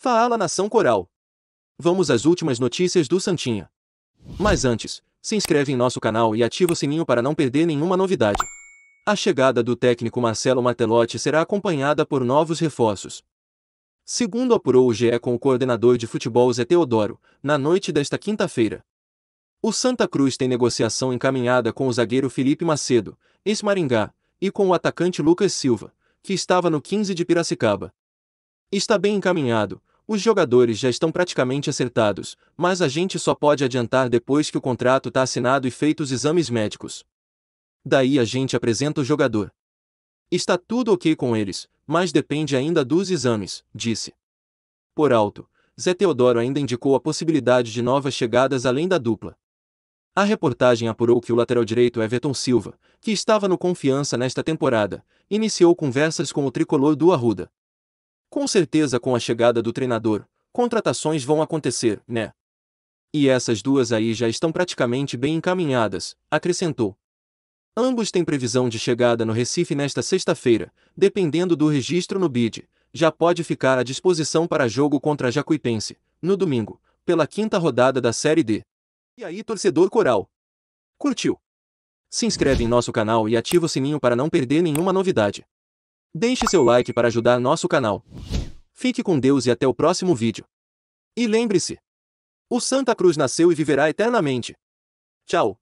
Fala Nação Coral. Vamos às últimas notícias do Santinha. Mas antes, se inscreve em nosso canal e ativa o sininho para não perder nenhuma novidade. A chegada do técnico Marcelo Matelotti será acompanhada por novos reforços. Segundo apurou o GE com o coordenador de futebol Zé Teodoro, na noite desta quinta-feira. O Santa Cruz tem negociação encaminhada com o zagueiro Felipe Macedo, ex-Maringá, e com o atacante Lucas Silva, que estava no 15 de Piracicaba. Está bem encaminhado, os jogadores já estão praticamente acertados, mas a gente só pode adiantar depois que o contrato está assinado e feitos os exames médicos. Daí a gente apresenta o jogador. Está tudo ok com eles, mas depende ainda dos exames, disse. Por alto, Zé Teodoro ainda indicou a possibilidade de novas chegadas além da dupla. A reportagem apurou que o lateral direito Everton Silva, que estava no confiança nesta temporada, iniciou conversas com o tricolor do Arruda. Com certeza com a chegada do treinador, contratações vão acontecer, né? E essas duas aí já estão praticamente bem encaminhadas, acrescentou. Ambos têm previsão de chegada no Recife nesta sexta-feira, dependendo do registro no BID, já pode ficar à disposição para jogo contra Jacuipense, no domingo, pela quinta rodada da Série D. E aí, torcedor coral? Curtiu? Se inscreve em nosso canal e ativa o sininho para não perder nenhuma novidade. Deixe seu like para ajudar nosso canal. Fique com Deus e até o próximo vídeo. E lembre-se, o Santa Cruz nasceu e viverá eternamente. Tchau!